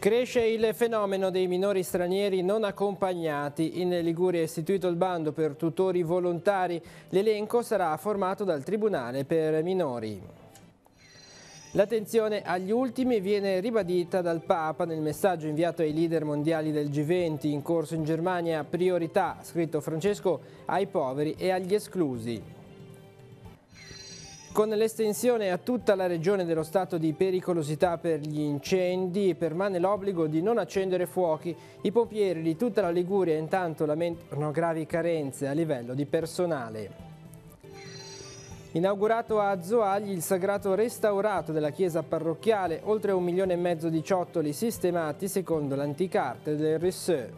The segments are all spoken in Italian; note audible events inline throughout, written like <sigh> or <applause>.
Cresce il fenomeno dei minori stranieri non accompagnati. In Liguria è istituito il bando per tutori volontari. L'elenco sarà formato dal Tribunale per minori. L'attenzione agli ultimi viene ribadita dal Papa nel messaggio inviato ai leader mondiali del G20 in corso in Germania priorità, scritto Francesco, ai poveri e agli esclusi. Con l'estensione a tutta la regione dello stato di pericolosità per gli incendi permane l'obbligo di non accendere fuochi. I pompieri di tutta la Liguria intanto lamentano gravi carenze a livello di personale. Inaugurato a Zoagli il sagrato restaurato della chiesa parrocchiale, oltre un milione e mezzo di ciottoli sistemati secondo l'antica arte del Risseux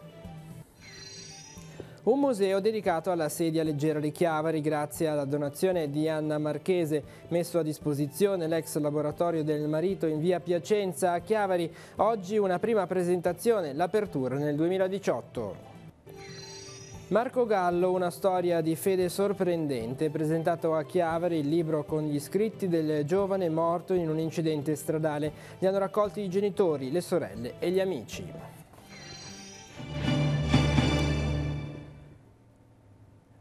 un museo dedicato alla sedia leggera di Chiavari grazie alla donazione di Anna Marchese, messo a disposizione l'ex laboratorio del marito in via Piacenza a Chiavari. Oggi una prima presentazione, l'apertura nel 2018. Marco Gallo, una storia di fede sorprendente, presentato a Chiavari il libro con gli scritti del giovane morto in un incidente stradale. Li hanno raccolti i genitori, le sorelle e gli amici.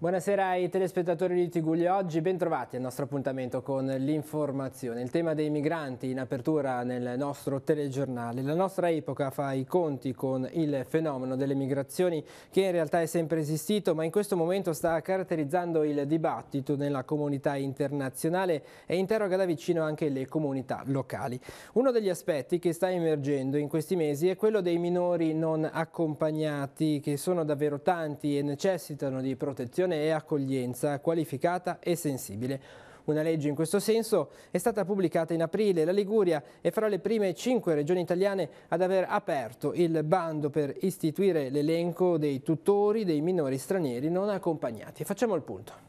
Buonasera ai telespettatori di Tigugli oggi, bentrovati al nostro appuntamento con l'informazione. Il tema dei migranti in apertura nel nostro telegiornale. La nostra epoca fa i conti con il fenomeno delle migrazioni che in realtà è sempre esistito ma in questo momento sta caratterizzando il dibattito nella comunità internazionale e interroga da vicino anche le comunità locali. Uno degli aspetti che sta emergendo in questi mesi è quello dei minori non accompagnati che sono davvero tanti e necessitano di protezione formazione e accoglienza qualificata e sensibile. Una legge in questo senso è stata pubblicata in aprile. La Liguria è fra le prime cinque regioni italiane ad aver aperto il bando per istituire l'elenco dei tutori dei minori stranieri non accompagnati. Facciamo il punto.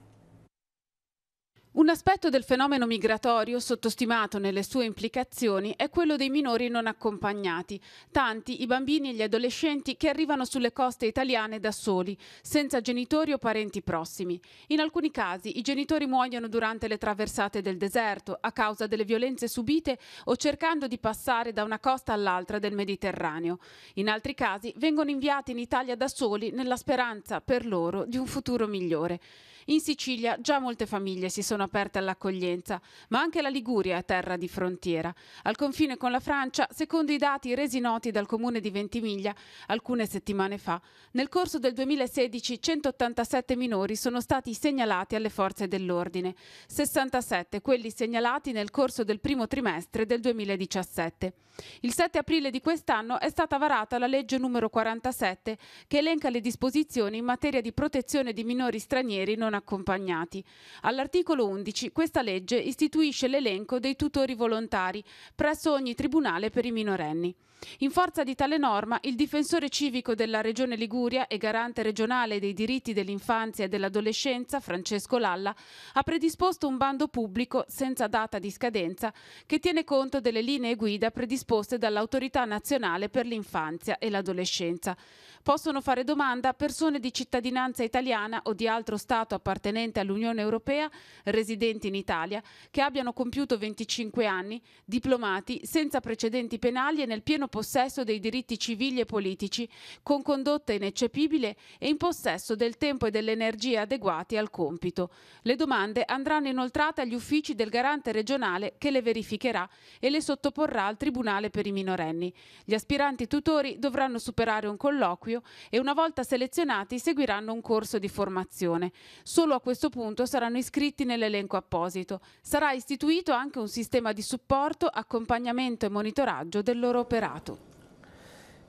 Un aspetto del fenomeno migratorio sottostimato nelle sue implicazioni è quello dei minori non accompagnati, tanti i bambini e gli adolescenti che arrivano sulle coste italiane da soli, senza genitori o parenti prossimi. In alcuni casi i genitori muoiono durante le traversate del deserto a causa delle violenze subite o cercando di passare da una costa all'altra del Mediterraneo. In altri casi vengono inviati in Italia da soli nella speranza per loro di un futuro migliore. In Sicilia già molte famiglie si sono aperte all'accoglienza, ma anche la Liguria è terra di frontiera. Al confine con la Francia, secondo i dati resi noti dal comune di Ventimiglia alcune settimane fa, nel corso del 2016 187 minori sono stati segnalati alle forze dell'ordine, 67 quelli segnalati nel corso del primo trimestre del 2017. Il 7 aprile di quest'anno è stata varata la legge numero 47 che elenca le disposizioni in materia di protezione di minori stranieri non non accompagnati. All'articolo 11 questa legge istituisce l'elenco dei tutori volontari presso ogni tribunale per i minorenni. In forza di tale norma, il difensore civico della Regione Liguria e garante regionale dei diritti dell'infanzia e dell'adolescenza, Francesco Lalla, ha predisposto un bando pubblico senza data di scadenza che tiene conto delle linee guida predisposte dall'Autorità Nazionale per l'Infanzia e l'Adolescenza. Possono fare domanda persone di cittadinanza italiana o di altro Stato appartenente all'Unione Europea, residenti in Italia, che abbiano compiuto 25 anni, diplomati, senza precedenti penali e nel pieno possesso dei diritti civili e politici, con condotta ineccepibile e in possesso del tempo e delle energie adeguati al compito. Le domande andranno inoltrate agli uffici del garante regionale che le verificherà e le sottoporrà al Tribunale per i minorenni. Gli aspiranti tutori dovranno superare un colloquio e una volta selezionati seguiranno un corso di formazione. Solo a questo punto saranno iscritti nell'elenco apposito. Sarà istituito anche un sistema di supporto, accompagnamento e monitoraggio del loro operato. Stato.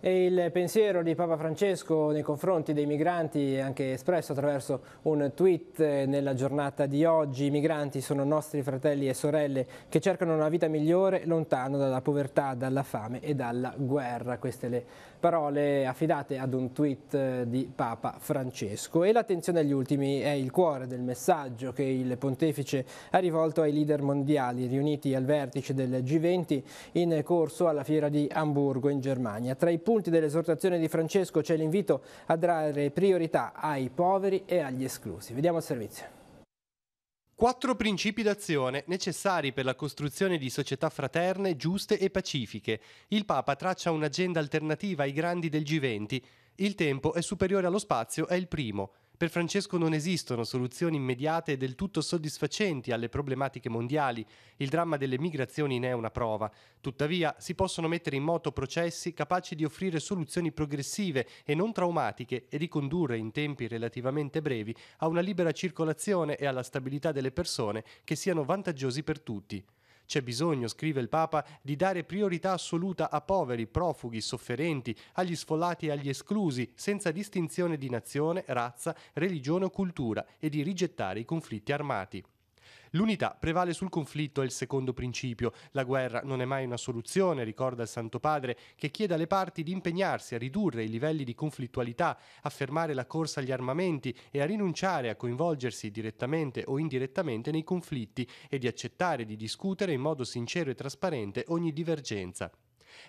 E il pensiero di Papa Francesco nei confronti dei migranti è anche espresso attraverso un tweet eh, nella giornata di oggi. I migranti sono nostri fratelli e sorelle che cercano una vita migliore lontano dalla povertà, dalla fame e dalla guerra. Queste le parole affidate ad un tweet eh, di Papa Francesco e l'attenzione agli ultimi è il cuore del messaggio che il pontefice ha rivolto ai leader mondiali riuniti al vertice del G20 in corso alla fiera di Amburgo in Germania. Tra i punti dell'esortazione di Francesco c'è l'invito a dare priorità ai poveri e agli esclusi. Vediamo il servizio. Quattro principi d'azione necessari per la costruzione di società fraterne, giuste e pacifiche. Il Papa traccia un'agenda alternativa ai grandi del G20. Il tempo è superiore allo spazio è il primo. Per Francesco non esistono soluzioni immediate e del tutto soddisfacenti alle problematiche mondiali, il dramma delle migrazioni ne è una prova. Tuttavia si possono mettere in moto processi capaci di offrire soluzioni progressive e non traumatiche e di condurre in tempi relativamente brevi a una libera circolazione e alla stabilità delle persone che siano vantaggiosi per tutti. C'è bisogno, scrive il Papa, di dare priorità assoluta a poveri, profughi, sofferenti, agli sfollati e agli esclusi, senza distinzione di nazione, razza, religione o cultura, e di rigettare i conflitti armati. L'unità prevale sul conflitto, è il secondo principio. La guerra non è mai una soluzione, ricorda il Santo Padre, che chiede alle parti di impegnarsi a ridurre i livelli di conflittualità, a fermare la corsa agli armamenti e a rinunciare a coinvolgersi direttamente o indirettamente nei conflitti e di accettare di discutere in modo sincero e trasparente ogni divergenza.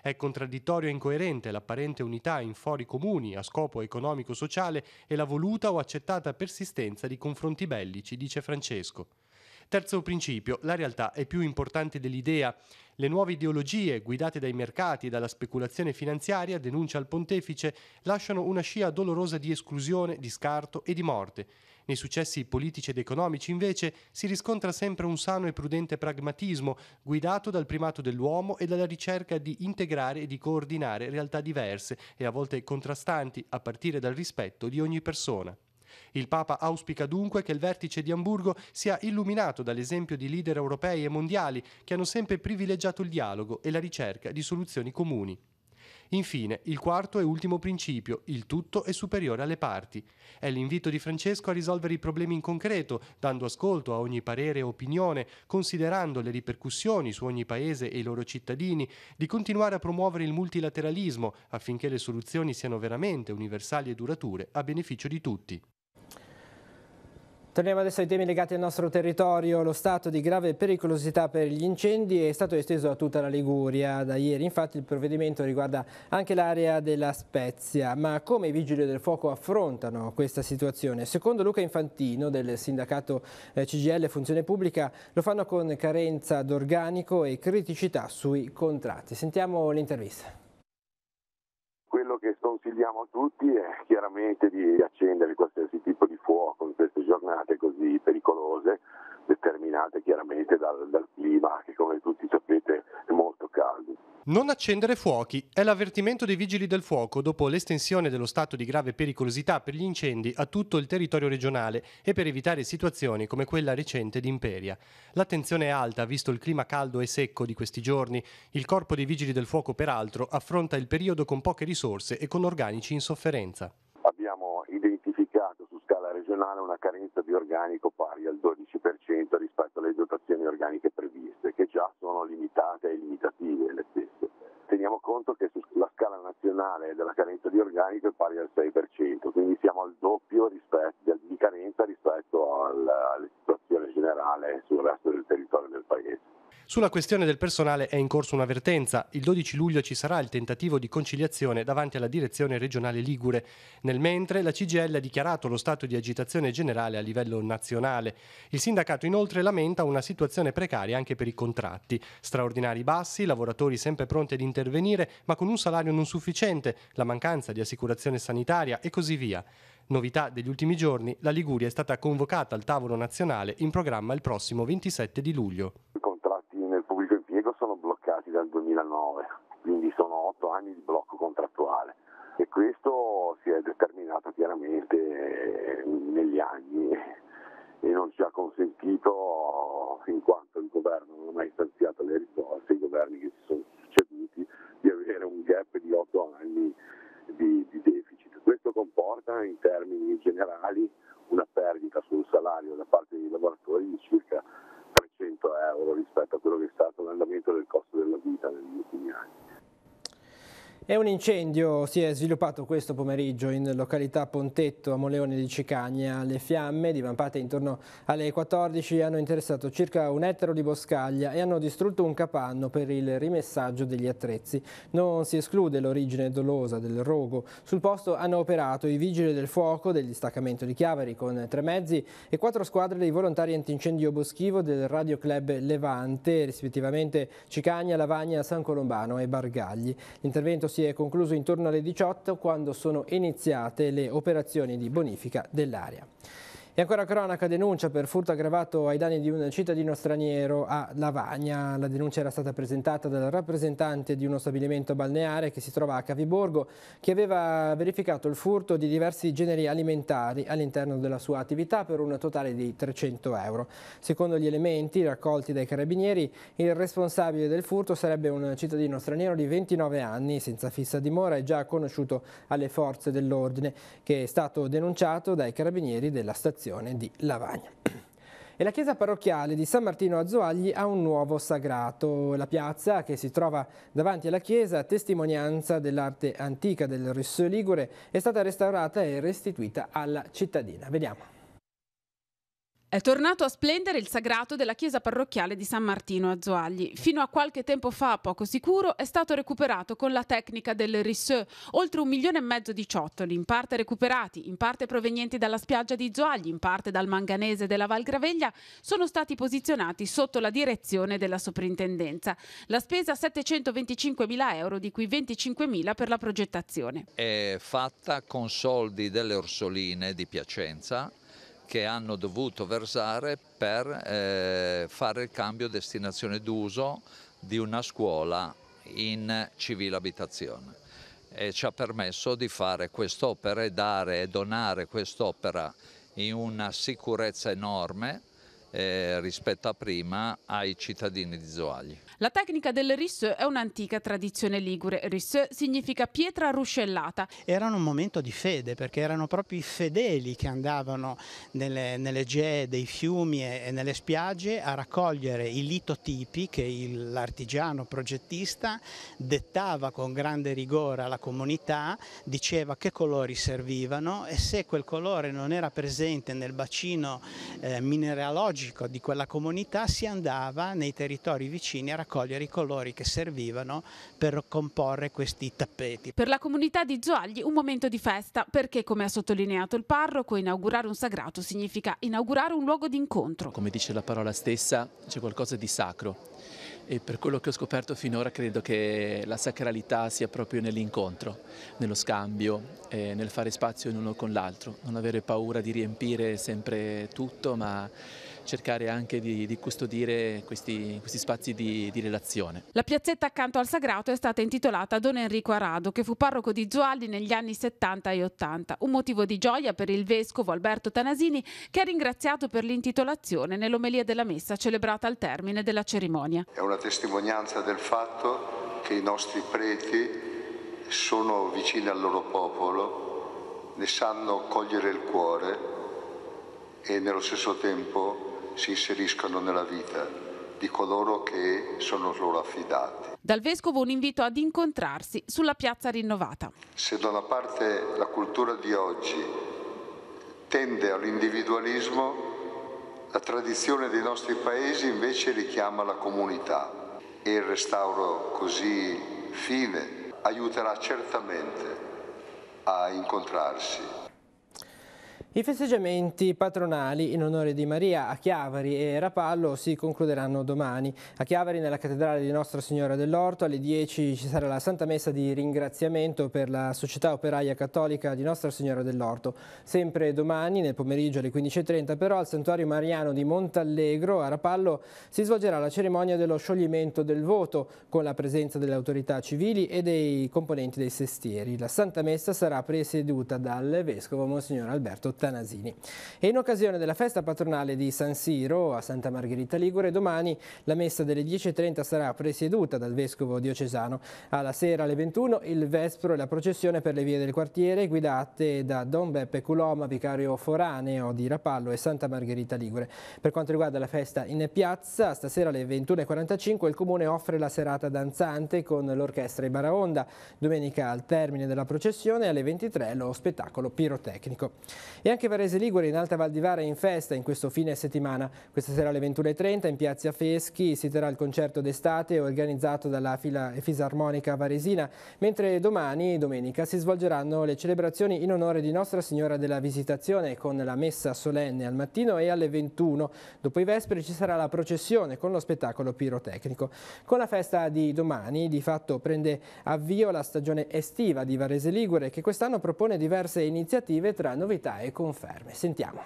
È contraddittorio e incoerente l'apparente unità in fori comuni a scopo economico-sociale e la voluta o accettata persistenza di confronti bellici, dice Francesco. Terzo principio, la realtà è più importante dell'idea. Le nuove ideologie, guidate dai mercati e dalla speculazione finanziaria, denuncia il pontefice, lasciano una scia dolorosa di esclusione, di scarto e di morte. Nei successi politici ed economici, invece, si riscontra sempre un sano e prudente pragmatismo, guidato dal primato dell'uomo e dalla ricerca di integrare e di coordinare realtà diverse e a volte contrastanti, a partire dal rispetto di ogni persona. Il Papa auspica dunque che il vertice di Amburgo sia illuminato dall'esempio di leader europei e mondiali che hanno sempre privilegiato il dialogo e la ricerca di soluzioni comuni. Infine, il quarto e ultimo principio, il tutto è superiore alle parti. È l'invito di Francesco a risolvere i problemi in concreto, dando ascolto a ogni parere e opinione, considerando le ripercussioni su ogni paese e i loro cittadini, di continuare a promuovere il multilateralismo affinché le soluzioni siano veramente universali e durature a beneficio di tutti. Torniamo adesso ai temi legati al nostro territorio. Lo stato di grave pericolosità per gli incendi è stato esteso a tutta la Liguria. Da ieri infatti il provvedimento riguarda anche l'area della Spezia. Ma come i vigili del fuoco affrontano questa situazione? Secondo Luca Infantino del sindacato eh, CGL Funzione Pubblica lo fanno con carenza d'organico e criticità sui contratti. Sentiamo l'intervista quello che sconsigliamo a tutti è chiaramente di accendere qualsiasi tipo di fuoco così pericolose, determinate chiaramente dal, dal clima che come tutti sapete è molto caldo. Non accendere fuochi è l'avvertimento dei vigili del fuoco dopo l'estensione dello stato di grave pericolosità per gli incendi a tutto il territorio regionale e per evitare situazioni come quella recente di Imperia. L'attenzione è alta visto il clima caldo e secco di questi giorni. Il corpo dei vigili del fuoco peraltro affronta il periodo con poche risorse e con organici in sofferenza. organico pari al 12% rispetto alle dotazioni organiche previste, che già sono limitate e limitative le stesse. Teniamo conto che sulla scala nazionale della carenza di organico è pari al 6%, quindi siamo al doppio rispetto Sulla questione del personale è in corso un'avvertenza. Il 12 luglio ci sarà il tentativo di conciliazione davanti alla direzione regionale Ligure. Nel mentre la CGL ha dichiarato lo stato di agitazione generale a livello nazionale. Il sindacato inoltre lamenta una situazione precaria anche per i contratti. Straordinari bassi, lavoratori sempre pronti ad intervenire ma con un salario non sufficiente, la mancanza di assicurazione sanitaria e così via. Novità degli ultimi giorni, la Liguria è stata convocata al tavolo nazionale in programma il prossimo 27 di luglio. un incendio si è sviluppato questo pomeriggio in località Pontetto a Moleone di Cicagna. Le fiamme, divampate intorno alle 14, hanno interessato circa un ettaro di boscaglia e hanno distrutto un capanno per il rimessaggio degli attrezzi. Non si esclude l'origine dolosa del rogo. Sul posto hanno operato i vigili del fuoco del distaccamento di Chiaveri con tre mezzi e quattro squadre dei volontari antincendio boschivo del Radio Club Levante, rispettivamente Cicagna, Lavagna, San Colombano e Bargagli. L'intervento si è concluso intorno alle 18 quando sono iniziate le operazioni di bonifica dell'area. E ancora cronaca denuncia per furto aggravato ai danni di un cittadino straniero a Lavagna. La denuncia era stata presentata dal rappresentante di uno stabilimento balneare che si trova a Caviborgo che aveva verificato il furto di diversi generi alimentari all'interno della sua attività per un totale di 300 euro. Secondo gli elementi raccolti dai carabinieri il responsabile del furto sarebbe un cittadino straniero di 29 anni senza fissa dimora e già conosciuto alle forze dell'ordine che è stato denunciato dai carabinieri della stazione frazione di Lavagna. E la chiesa parrocchiale di San Martino a Zoagli ha un nuovo sagrato. La piazza che si trova davanti alla chiesa, testimonianza dell'arte antica del Risso Ligure, è stata restaurata e restituita alla cittadina. Vediamo. È tornato a splendere il sagrato della chiesa parrocchiale di San Martino a Zoagli. Fino a qualche tempo fa, poco sicuro, è stato recuperato con la tecnica del Risseux, oltre un milione e mezzo di ciottoli, in parte recuperati, in parte provenienti dalla spiaggia di Zoagli, in parte dal manganese della Val Graveglia, sono stati posizionati sotto la direzione della soprintendenza. La spesa 725 mila euro, di cui 25 mila per la progettazione. È fatta con soldi delle orsoline di Piacenza, che hanno dovuto versare per eh, fare il cambio destinazione d'uso di una scuola in civile abitazione e ci ha permesso di fare quest'opera e dare e donare quest'opera in una sicurezza enorme eh, rispetto a prima ai cittadini di Zoagli. La tecnica del risseux è un'antica tradizione ligure. Risseux significa pietra ruscellata. Era un momento di fede perché erano proprio i fedeli che andavano nelle, nelle gee dei fiumi e nelle spiagge a raccogliere i litotipi che l'artigiano progettista dettava con grande rigore alla comunità, diceva che colori servivano e se quel colore non era presente nel bacino eh, mineralogico di quella comunità si andava nei territori vicini a raccogliere raccogliere i colori che servivano per comporre questi tappeti. Per la comunità di Zoagli un momento di festa perché come ha sottolineato il parroco inaugurare un sagrato significa inaugurare un luogo di incontro. Come dice la parola stessa c'è qualcosa di sacro e per quello che ho scoperto finora credo che la sacralità sia proprio nell'incontro, nello scambio, nel fare spazio l'uno con l'altro, non avere paura di riempire sempre tutto ma cercare anche di, di custodire questi, questi spazi di, di, relazione. La piazzetta accanto al Sagrato è stata intitolata a Don Enrico Arado, che fu parroco di Zualdi negli anni 70 e 80. Un motivo di gioia per il vescovo Alberto Tanasini, che ha ringraziato per l'intitolazione nell'omelia della messa celebrata al termine della cerimonia. È una testimonianza del fatto che i nostri preti sono vicini al loro popolo, ne sanno cogliere il cuore e nello stesso tempo si inseriscano nella vita di coloro che sono loro affidati. Dal Vescovo un invito ad incontrarsi sulla piazza rinnovata. Se da una parte la cultura di oggi tende all'individualismo, la tradizione dei nostri paesi invece richiama la comunità e il restauro così fine aiuterà certamente a incontrarsi i festeggiamenti patronali in onore di Maria a Chiavari e Rapallo si concluderanno domani. A Chiavari nella cattedrale di Nostra Signora dell'Orto alle 10 ci sarà la Santa Messa di ringraziamento per la Società Operaia Cattolica di Nostra Signora dell'Orto. Sempre domani nel pomeriggio alle 15.30 però al Santuario Mariano di Montallegro a Rapallo si svolgerà la cerimonia dello scioglimento del voto con la presenza delle autorità civili e dei componenti dei sestieri. La Santa Messa sarà presieduta dal Vescovo Monsignor Alberto T. Stanasini. E in occasione della festa patronale di San Siro a Santa Margherita Ligure, domani la messa delle 10.30 sarà presieduta dal Vescovo diocesano. Alla sera alle 21 il Vespro e la processione per le vie del quartiere guidate da Don Beppe Culoma, vicario foraneo di Rapallo e Santa Margherita Ligure. Per quanto riguarda la festa in piazza, stasera alle 21.45 il Comune offre la serata danzante con l'orchestra Ibaraonda. Domenica al termine della processione alle 23 lo spettacolo pirotecnico. E anche Varese Ligure in Alta Val di Vara è in festa in questo fine settimana. Questa sera alle 21.30 in Piazza Feschi si terrà il concerto d'estate organizzato dalla Fila Fisarmonica Varesina, mentre domani, domenica, si svolgeranno le celebrazioni in onore di Nostra Signora della Visitazione con la messa solenne al mattino e alle 21. Dopo i Vespri ci sarà la processione con lo spettacolo pirotecnico. Con la festa di domani di fatto prende avvio la stagione estiva di Varese Ligure che quest'anno propone diverse iniziative tra novità e comunità conferme. Sentiamo.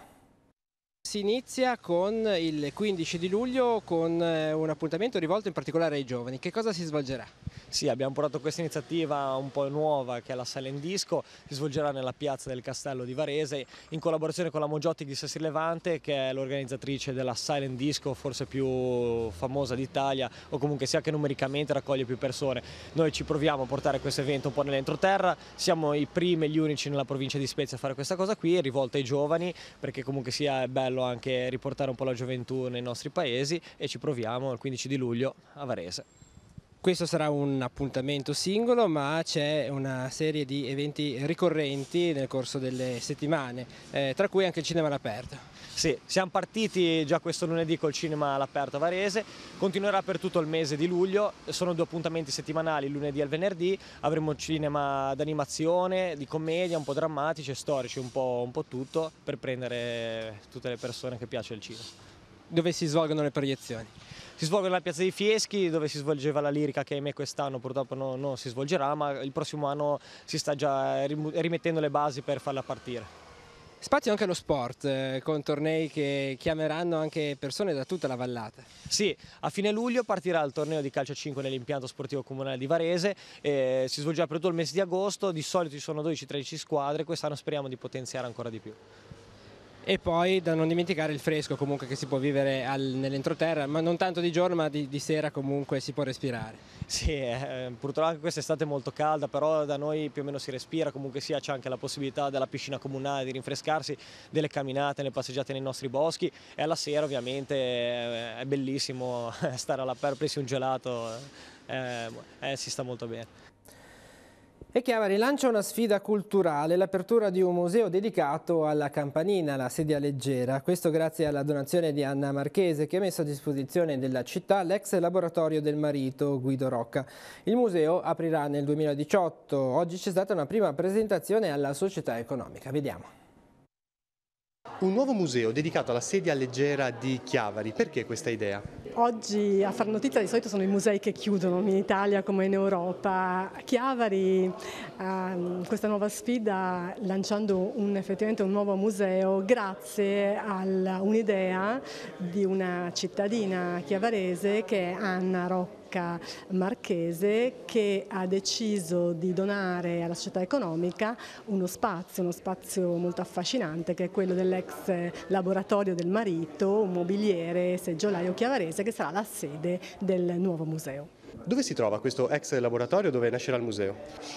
Si inizia con il 15 di luglio con eh, un appuntamento rivolto in particolare ai giovani. Che cosa si svolgerà? Sì, abbiamo portato questa iniziativa un po' nuova che è la Silent Disco, si svolgerà nella piazza del Castello di Varese in collaborazione con la Mogiotti di Sassi Levante che è l'organizzatrice della Silent Disco forse più famosa d'Italia o comunque sia che numericamente raccoglie più persone. Noi ci proviamo a portare questo evento un po' nell'entroterra, siamo i primi e gli unici nella provincia di Spezia a fare questa cosa qui, rivolta ai giovani perché comunque sia bello bello anche riportare un po' la gioventù nei nostri paesi e ci proviamo il 15 di luglio a Varese. Questo sarà un appuntamento singolo ma c'è una serie di eventi ricorrenti nel corso delle settimane, eh, tra cui anche il cinema all'aperto. Sì, siamo partiti già questo lunedì col cinema all'aperto a Varese, continuerà per tutto il mese di luglio, sono due appuntamenti settimanali, lunedì e il venerdì, avremo cinema d'animazione, di commedia, un po' drammatici, e storici, un po', un po' tutto per prendere tutte le persone che piace il cinema. Dove si svolgono le proiezioni? si svolge nella piazza dei Fieschi dove si svolgeva la lirica che ahimè quest'anno purtroppo non, non si svolgerà ma il prossimo anno si sta già rimettendo le basi per farla partire. Spazio anche allo sport, eh, con tornei che chiameranno anche persone da tutta la vallata. Sì, a fine luglio partirà il torneo di calcio 5 nell'impianto sportivo comunale di Varese, eh, si svolgerà per tutto il mese di agosto, di solito ci sono 12-13 squadre, quest'anno speriamo di potenziare ancora di più e poi da non dimenticare il fresco comunque che si può vivere al, nell'entroterra, ma non tanto di giorno ma di, di sera comunque si può respirare. Sì, eh, ehm, purtroppo quest'estate è molto calda, però da noi più o meno si respira, comunque sia c'è anche la possibilità della piscina comunale di rinfrescarsi, delle camminate, le passeggiate nei nostri boschi e alla sera ovviamente eh, è bellissimo <laughs> stare all'aperto, presi un gelato, eh, eh, si sta molto bene. E Chiavari lancia una sfida culturale, l'apertura di un museo dedicato alla campanina, la sedia leggera. Questo grazie alla donazione di Anna Marchese che ha messo a disposizione della città l'ex laboratorio del marito Guido Rocca. Il museo aprirà nel 2018. Oggi c'è stata una prima presentazione alla società economica. Vediamo. Un nuovo museo dedicato alla sedia leggera di Chiavari, perché questa idea? oggi a far notizia di solito sono i musei che chiudono in Italia come in Europa. Chiavari ha ehm, questa nuova sfida lanciando un, effettivamente un nuovo museo grazie a un'idea di una cittadina chiavarese che è Anna Rocco banca marchese che ha deciso di donare alla società economica uno spazio, uno spazio molto affascinante che è quello dell'ex laboratorio del marito, un mobiliere, seggiolaio chiavarese che sarà la sede del nuovo museo. Dove si trova questo ex laboratorio dove nascerà il museo?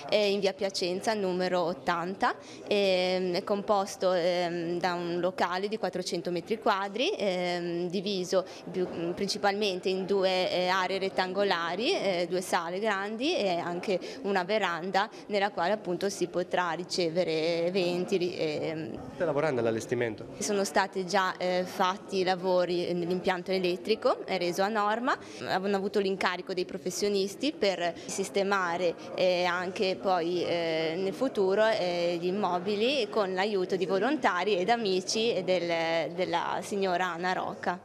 È in via Piacenza, numero 80, ehm, è composto ehm, da un locale di 400 metri quadri, ehm, diviso mm, principalmente in due eh, aree rettangolari, eh, due sale grandi e anche una veranda nella quale appunto si potrà ricevere eventi. Sta lavorando all'allestimento? Sono stati già eh, fatti i lavori nell'impianto elettrico, è reso a norma, hanno avuto l'incarico dei professionisti professionisti per sistemare eh, anche poi eh, nel futuro eh, gli immobili con l'aiuto di volontari ed amici del, della signora Ana Rocca.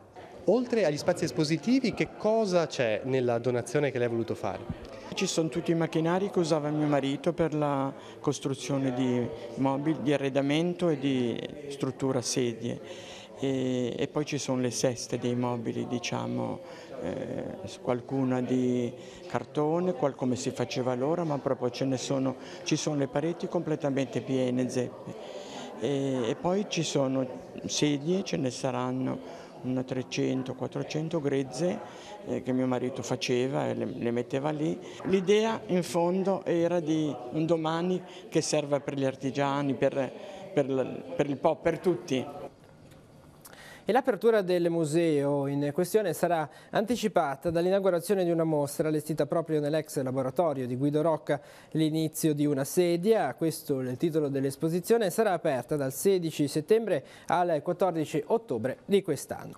Oltre agli spazi espositivi, che cosa c'è nella donazione che lei ha voluto fare? Ci sono tutti i macchinari che usava mio marito per la costruzione di mobili, di arredamento e di struttura sedie e, e poi ci sono le seste dei mobili, diciamo, eh, qualcuna di cartone, qual come si faceva allora, ma proprio ce ne sono, ci sono le pareti completamente piene, zeppe. E, e poi ci sono sedie, ce ne saranno una 300-400 grezze eh, che mio marito faceva e le, le metteva lì. L'idea in fondo era di un domani che serva per gli artigiani, per, per, per il po', per tutti e l'apertura del museo in questione sarà anticipata dall'inaugurazione di una mostra allestita proprio nell'ex laboratorio di Guido Rocca, l'inizio di una sedia, questo è il titolo dell'esposizione, sarà aperta dal 16 settembre al 14 ottobre di quest'anno.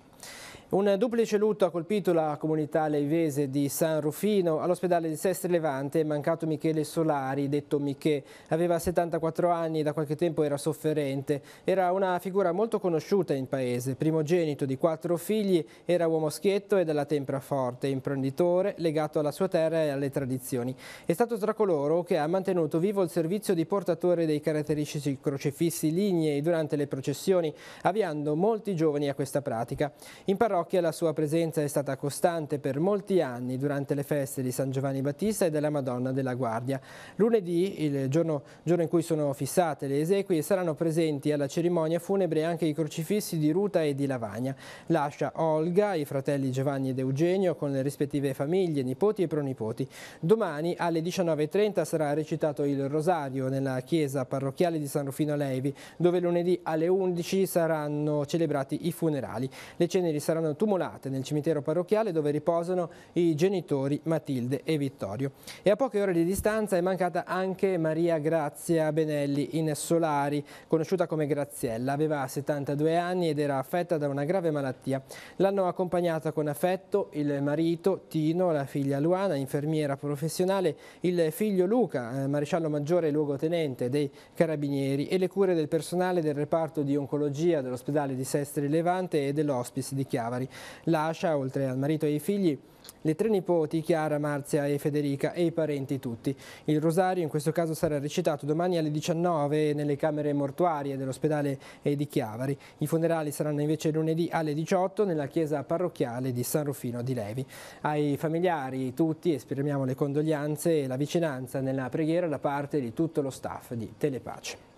Un duplice lutto ha colpito la comunità leivese di San Rufino. All'ospedale di Sestri Levante è mancato Michele Solari, detto Michè. Aveva 74 anni e da qualche tempo era sofferente. Era una figura molto conosciuta in paese. Primogenito di quattro figli, era uomo schietto e dalla tempra forte, imprenditore, legato alla sua terra e alle tradizioni. È stato tra coloro che ha mantenuto vivo il servizio di portatore dei caratteristici crocefissi lignei durante le processioni, avviando molti giovani a questa pratica. In parola parrocchia la sua presenza è stata costante per molti anni durante le feste di San Giovanni Battista e della Madonna della Guardia. Lunedì, il giorno, giorno in cui sono fissate le esequie, saranno presenti alla cerimonia funebre anche i crocifissi di Ruta e di Lavagna. Lascia Olga, i fratelli Giovanni ed Eugenio con le rispettive famiglie, nipoti e pronipoti. Domani alle 19.30 sarà recitato il Rosario nella chiesa parrocchiale di San Rufino Levi, dove lunedì alle 11 saranno celebrati i funerali. Le ceneri saranno tumulate nel cimitero parrocchiale dove riposano i genitori Matilde e Vittorio. E a poche ore di distanza è mancata anche Maria Grazia Benelli in Solari, conosciuta come Graziella. Aveva 72 anni ed era affetta da una grave malattia. L'hanno accompagnata con affetto il marito Tino, la figlia Luana, infermiera professionale, il figlio Luca, eh, maresciallo maggiore e luogotenente dei carabinieri e le cure del personale del reparto di oncologia dell'ospedale di Sestri Levante e dell'ospice di Chiavari familiari. Lascia, oltre al marito e ai figli, le tre nipoti Chiara, Marzia e Federica e i parenti tutti. Il rosario in questo caso sarà recitato domani alle 19 nelle camere mortuarie dell'ospedale di Chiavari. I funerali saranno invece lunedì alle 18 nella chiesa parrocchiale di San Rufino di Levi. Ai familiari tutti esprimiamo le condoglianze e la vicinanza nella preghiera da parte di tutto lo staff di Telepace.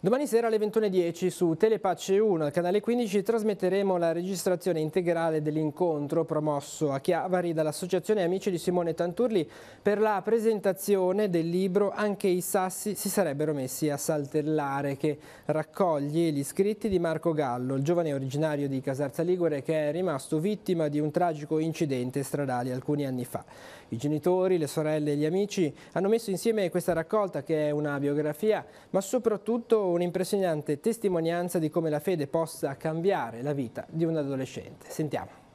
Domani sera alle 21.10 su Telepace 1 al canale 15 trasmetteremo la registrazione integrale dell'incontro promosso a Chiavari dall'Associazione Amici di Simone Tanturli per la presentazione del libro Anche i sassi si sarebbero messi a saltellare che raccoglie gli scritti di Marco Gallo, il giovane originario di Casarza Ligure che è rimasto vittima di un tragico incidente stradale alcuni anni fa. I genitori, le sorelle e gli amici hanno messo insieme questa raccolta che è una biografia ma soprattutto un'impressionante testimonianza di come la fede possa cambiare la vita di un adolescente. Sentiamo.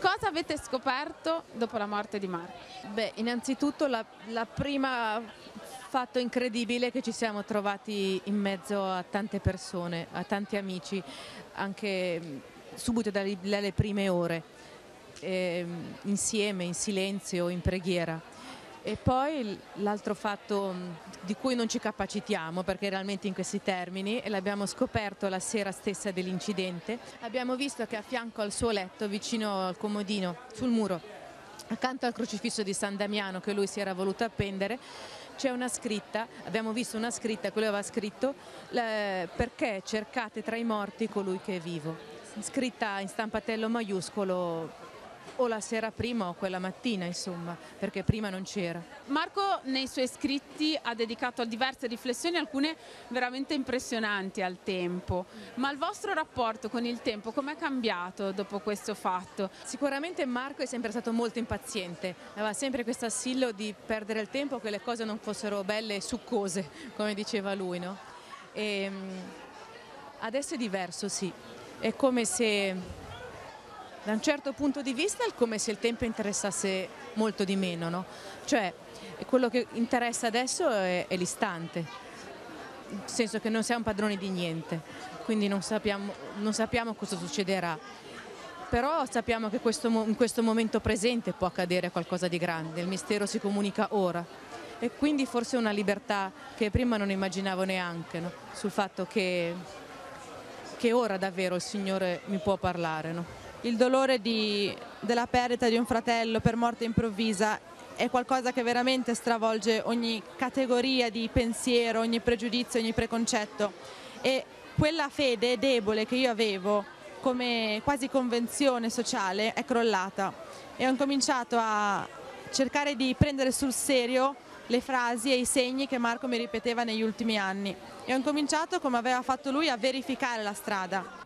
Cosa avete scoperto dopo la morte di Marco? Beh, innanzitutto la, la prima fatto incredibile che ci siamo trovati in mezzo a tante persone, a tanti amici, anche subito dalle, prime ore, eh, insieme, in silenzio, in preghiera. E poi l'altro fatto di cui non ci capacitiamo, perché realmente in questi termini, e l'abbiamo scoperto la sera stessa dell'incidente, abbiamo visto che a fianco al suo letto, vicino al comodino, sul muro, accanto al crocifisso di San Damiano che lui si era voluto appendere, c'è una scritta, abbiamo visto una scritta quello aveva scritto, perché cercate tra i morti colui che è vivo, scritta in stampatello maiuscolo o la sera prima o quella mattina insomma perché prima non c'era. Marco nei suoi scritti ha dedicato diverse riflessioni alcune veramente impressionanti al tempo ma il vostro rapporto con il tempo com'è cambiato dopo questo fatto? Sicuramente Marco è sempre stato molto impaziente aveva sempre questo assillo di perdere il tempo che le cose non fossero belle e succose come diceva lui no? E, ehm, adesso è diverso sì è come se da un certo punto di vista è come se il tempo interessasse molto di meno, no? cioè quello che interessa adesso è, è l'istante, nel senso che non siamo padroni di niente, quindi non sappiamo, non sappiamo cosa succederà, però sappiamo che questo, in questo momento presente può accadere qualcosa di grande, il mistero si comunica ora e quindi forse una libertà che prima non immaginavo neanche no? sul fatto che, che, ora davvero il Signore mi può parlare. No? il dolore di, della perdita di un fratello per morte improvvisa è qualcosa che veramente stravolge ogni categoria di pensiero, ogni pregiudizio, ogni preconcetto e quella fede debole che io avevo come quasi convenzione sociale è crollata e ho incominciato a cercare di prendere sul serio le frasi e i segni che Marco mi ripeteva negli ultimi anni e ho incominciato come aveva fatto lui a verificare la strada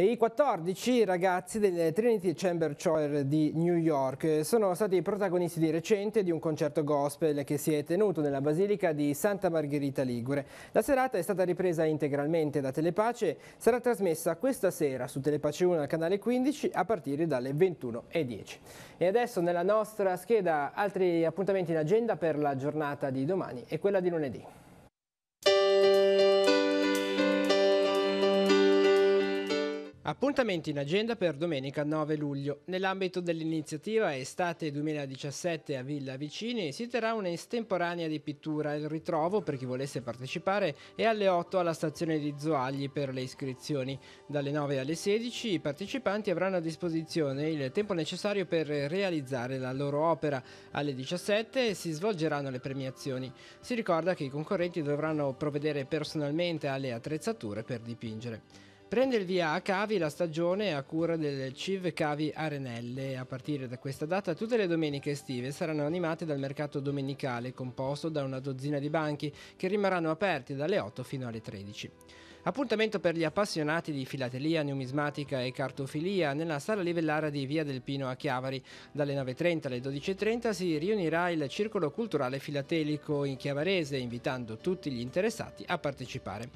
i 14 ragazzi del Trinity Chamber Choir di New York sono stati i protagonisti di recente di un concerto gospel che si è tenuto nella Basilica di Santa Margherita Ligure. La serata è stata ripresa integralmente da Telepace, sarà trasmessa questa sera su Telepace 1 al canale 15 a partire dalle 21.10. E adesso nella nostra scheda altri appuntamenti in agenda per la giornata di domani e quella di lunedì. Appuntamenti in agenda per domenica 9 luglio. Nell'ambito dell'iniziativa Estate 2017 a Villa Vicini si terrà un'estemporanea di pittura. Il ritrovo, per chi volesse partecipare, è alle 8 alla stazione di Zoagli per le iscrizioni. Dalle 9 alle 16 i partecipanti avranno a disposizione il tempo necessario per realizzare la loro opera. Alle 17 si svolgeranno le premiazioni. Si ricorda che i concorrenti dovranno provvedere personalmente alle attrezzature per dipingere. Prende il via a Cavi la stagione a cura del CIV Cavi Arenelle. A partire da questa data tutte le domeniche estive saranno animate dal mercato domenicale composto da una dozzina di banchi che rimarranno aperti dalle 8 fino alle 13. Appuntamento per gli appassionati di filatelia, numismatica e cartofilia nella sala livellara di Via del Pino a Chiavari. Dalle 9.30 alle 12.30 si riunirà il Circolo Culturale Filatelico in Chiavarese invitando tutti gli interessati a partecipare.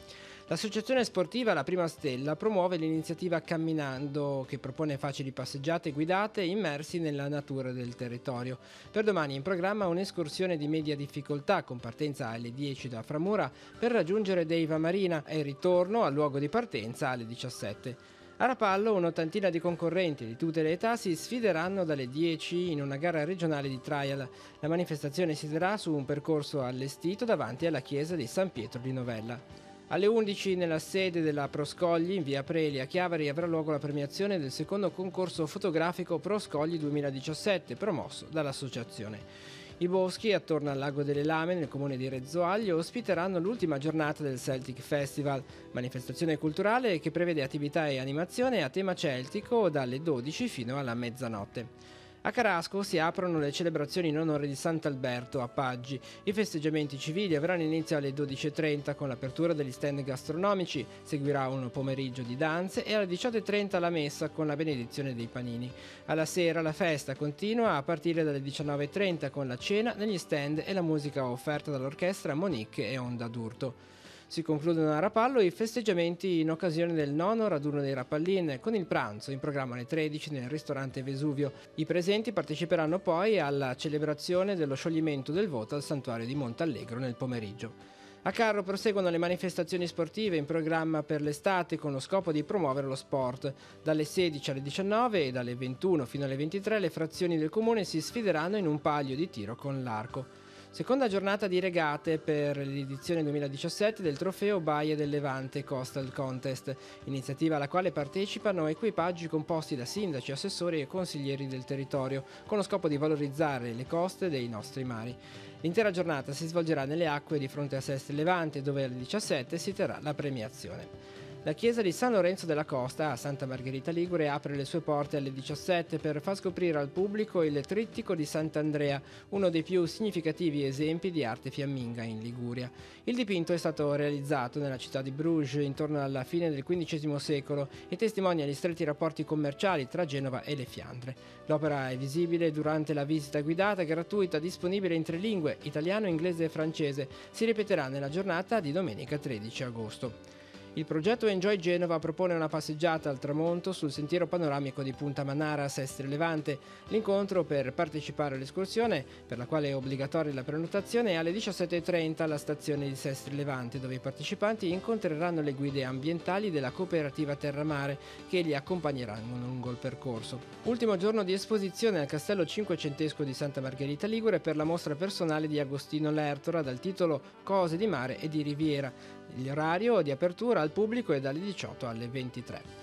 L'associazione sportiva La Prima Stella promuove l'iniziativa Camminando che propone facili passeggiate guidate immersi nella natura del territorio. Per domani in programma un'escursione di media difficoltà con partenza alle 10 da Framura per raggiungere Deiva Marina e ritorno al luogo di partenza alle 17. A Rapallo un'ottantina di concorrenti di tutte le età si sfideranno dalle 10 in una gara regionale di trial. La manifestazione si terrà su un percorso allestito davanti alla chiesa di San Pietro di Novella. Alle 11 nella sede della Proscogli in via Preli a Chiavari avrà luogo la premiazione del secondo concorso fotografico Proscogli 2017 promosso dall'associazione. I boschi attorno al Lago delle Lame nel comune di Rezzoaglio ospiteranno l'ultima giornata del Celtic Festival, manifestazione culturale che prevede attività e animazione a tema celtico dalle 12 fino alla mezzanotte. A Carasco si aprono le celebrazioni in onore di Sant'Alberto a Paggi. I festeggiamenti civili avranno inizio alle 12.30 con l'apertura degli stand gastronomici, seguirà un pomeriggio di danze e alle 18.30 la messa con la benedizione dei panini. Alla sera la festa continua a partire dalle 19.30 con la cena negli stand e la musica offerta dall'orchestra Monique e Onda d'Urto. Si concludono a Rapallo i festeggiamenti in occasione del nono raduno dei Rapallin con il pranzo in programma alle 13 nel ristorante Vesuvio. I presenti parteciperanno poi alla celebrazione dello scioglimento del voto al santuario di Montallegro nel pomeriggio. A Carro proseguono le manifestazioni sportive in programma per l'estate con lo scopo di promuovere lo sport. Dalle 16 alle 19 e dalle 21 fino alle 23 le frazioni del comune si sfideranno in un paglio di tiro con l'arco. Seconda giornata di regate per l'edizione 2017 del trofeo Baie del Levante Coastal Contest, iniziativa alla quale partecipano equipaggi composti da sindaci, assessori e consiglieri del territorio, con lo scopo di valorizzare le coste dei nostri mari. L'intera giornata si svolgerà nelle acque di fronte a Sest Levante, dove alle 17 si terrà la premiazione. La chiesa di San Lorenzo della Costa a Santa Margherita Ligure apre le sue porte alle 17 per far scoprire al pubblico il trittico di Sant'Andrea, uno dei più significativi esempi di arte fiamminga in Liguria. Il dipinto è stato realizzato nella città di Bruges intorno alla fine del XV secolo e testimonia gli stretti rapporti commerciali tra Genova e le Fiandre. L'opera è visibile durante la visita guidata gratuita disponibile in tre lingue, italiano, inglese e francese. Si ripeterà nella giornata di domenica 13 agosto. Il progetto Enjoy Genova propone una passeggiata al tramonto sul sentiero panoramico di Punta Manara a Sestri Levante. L'incontro per partecipare all'escursione, per la quale è obbligatoria la prenotazione, è alle 17.30 alla stazione di Sestri Levante, dove i partecipanti incontreranno le guide ambientali della cooperativa Terramare che li accompagneranno lungo il percorso. Ultimo giorno di esposizione al Castello Cinquecentesco di Santa Margherita Ligure per la mostra personale di Agostino Lertora dal titolo Cose di mare e di riviera. L'orario di apertura al pubblico è dalle 18 alle 23.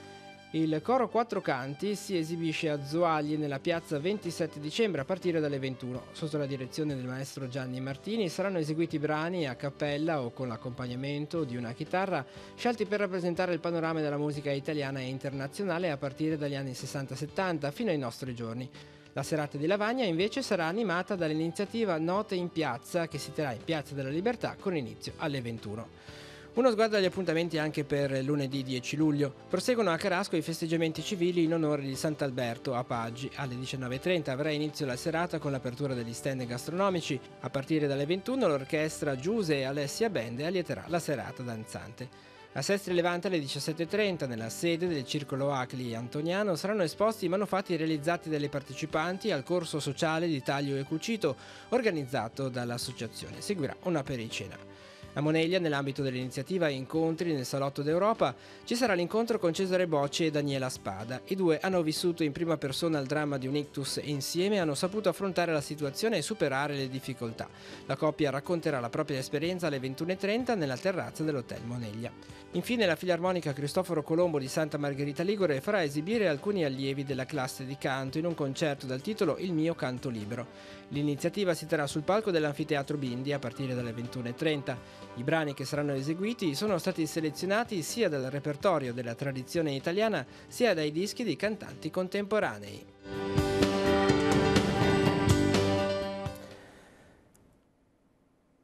Il coro Quattro Canti si esibisce a Zuagli nella piazza 27 dicembre a partire dalle 21. Sotto la direzione del maestro Gianni Martini saranno eseguiti brani a cappella o con l'accompagnamento di una chitarra scelti per rappresentare il panorama della musica italiana e internazionale a partire dagli anni 60-70 fino ai nostri giorni. La serata di Lavagna invece sarà animata dall'iniziativa Note in Piazza che si terrà in Piazza della Libertà con inizio alle 21. Uno sguardo agli appuntamenti anche per lunedì 10 luglio. Proseguono a Carasco i festeggiamenti civili in onore di Sant'Alberto a Paggi. Alle 19.30 avrà inizio la serata con l'apertura degli stand gastronomici. A partire dalle 21 l'orchestra Giuse e Alessia Bende allieterà la serata danzante. A Sestri Levante alle 17.30 nella sede del Circolo Acli Antoniano saranno esposti i manufatti realizzati dalle partecipanti al corso sociale di taglio e cucito organizzato dall'associazione. Seguirà una pericena. A Moneglia, nell'ambito dell'iniziativa Incontri nel Salotto d'Europa, ci sarà l'incontro con Cesare Bocci e Daniela Spada. I due hanno vissuto in prima persona il dramma di un ictus e insieme hanno saputo affrontare la situazione e superare le difficoltà. La coppia racconterà la propria esperienza alle 21.30 nella terrazza dell'Hotel Moneglia. Infine la filarmonica Cristoforo Colombo di Santa Margherita Ligure farà esibire alcuni allievi della classe di canto in un concerto dal titolo Il mio canto libero. L'iniziativa si terrà sul palco dell'anfiteatro Bindi a partire dalle 21.30. I brani che saranno eseguiti sono stati selezionati sia dal repertorio della tradizione italiana sia dai dischi di cantanti contemporanei.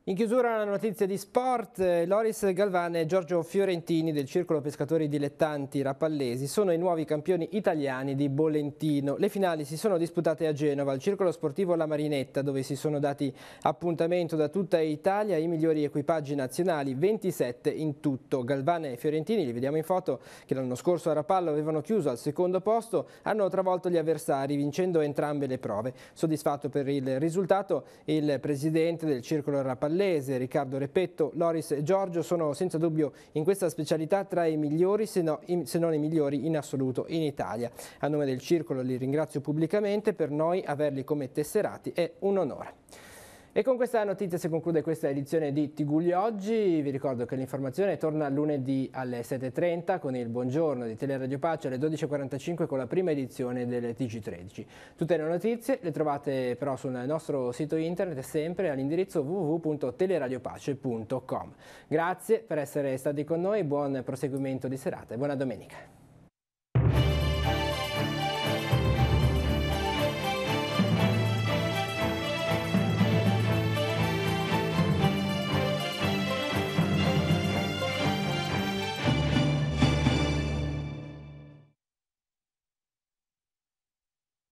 In chiusura la notizia di sport, eh, Loris Galvane e Giorgio Fiorentini del Circolo Pescatori Dilettanti Rapallesi sono i nuovi campioni italiani di Bollentino. Le finali si sono disputate a Genova, al Circolo Sportivo La Marinetta, dove si sono dati appuntamento da tutta Italia i migliori equipaggi nazionali, 27 in tutto. Galvane e Fiorentini, li vediamo in foto, che l'anno scorso a Rapallo avevano chiuso al secondo posto, hanno travolto gli avversari vincendo entrambe le prove. Soddisfatto per il risultato, il presidente del Circolo Rapallesi Vallese, Riccardo Repetto, Loris e Giorgio sono senza dubbio in questa specialità tra i migliori, se, no, se non i migliori in assoluto in Italia. A nome del Circolo li ringrazio pubblicamente, per noi averli come tesserati è un onore. E con questa notizia si conclude questa edizione di Tigugli Oggi. Vi ricordo che l'informazione torna lunedì alle 7.30 con il buongiorno di Teleradio Pace alle 12.45 con la prima edizione del TG13. Tutte le notizie le trovate però sul nostro sito internet sempre all'indirizzo www.teleradiopace.com. Grazie per essere stati con noi, buon proseguimento di serata e buona domenica.